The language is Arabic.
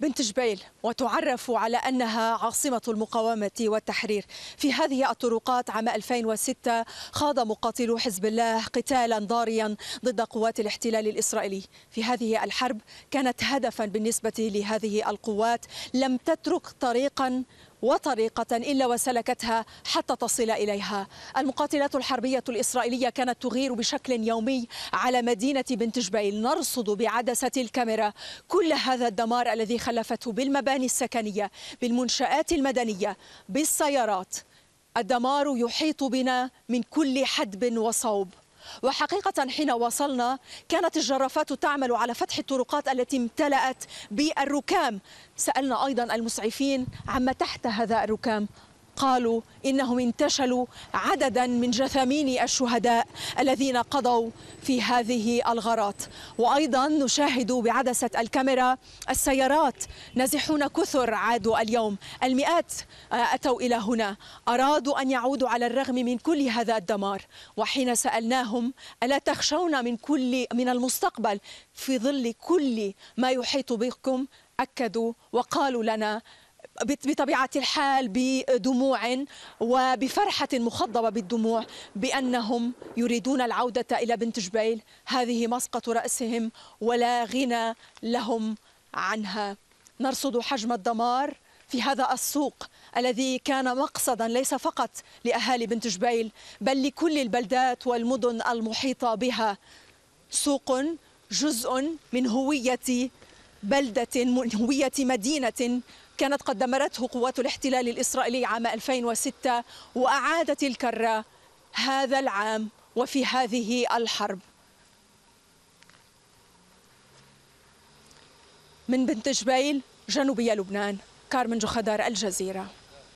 بنت جبيل وتعرف على أنها عاصمة المقاومة والتحرير في هذه الطرقات عام 2006 خاض مقاتلو حزب الله قتالا ضاريا ضد قوات الاحتلال الإسرائيلي في هذه الحرب كانت هدفا بالنسبة لهذه القوات لم تترك طريقا وطريقة إلا وسلكتها حتى تصل إليها المقاتلات الحربية الإسرائيلية كانت تغير بشكل يومي على مدينة بنت جبيل نرصد بعدسة الكاميرا كل هذا الدمار الذي خلفته بالمباني السكنية بالمنشآت المدنية بالسيارات الدمار يحيط بنا من كل حدب وصوب وحقيقة حين وصلنا كانت الجرافات تعمل على فتح الطرقات التي امتلأت بالركام سألنا أيضا المسعفين عما تحت هذا الركام قالوا إنهم انتشلوا عددا من جثامين الشهداء الذين قضوا في هذه الغارات وأيضا نشاهد بعدسة الكاميرا السيارات نازحون كثر عادوا اليوم المئات آه، أتوا إلى هنا أرادوا أن يعودوا على الرغم من كل هذا الدمار وحين سألناهم ألا تخشون من كل من المستقبل في ظل كل ما يحيط بكم أكدوا وقالوا لنا بطبيعة الحال بدموع وبفرحة مخضبة بالدموع بأنهم يريدون العودة إلى بنت جبيل هذه مسقط رأسهم ولا غنى لهم عنها نرصد حجم الدمار في هذا السوق الذي كان مقصدا ليس فقط لأهالي بنت جبيل بل لكل البلدات والمدن المحيطة بها سوق جزء من هوية بلدة هوية مدينة كانت قد دمرته قوات الاحتلال الإسرائيلي عام 2006 وأعادت الكرة هذا العام وفي هذه الحرب من بنت جبيل جنوبية لبنان كارمن جخدار الجزيرة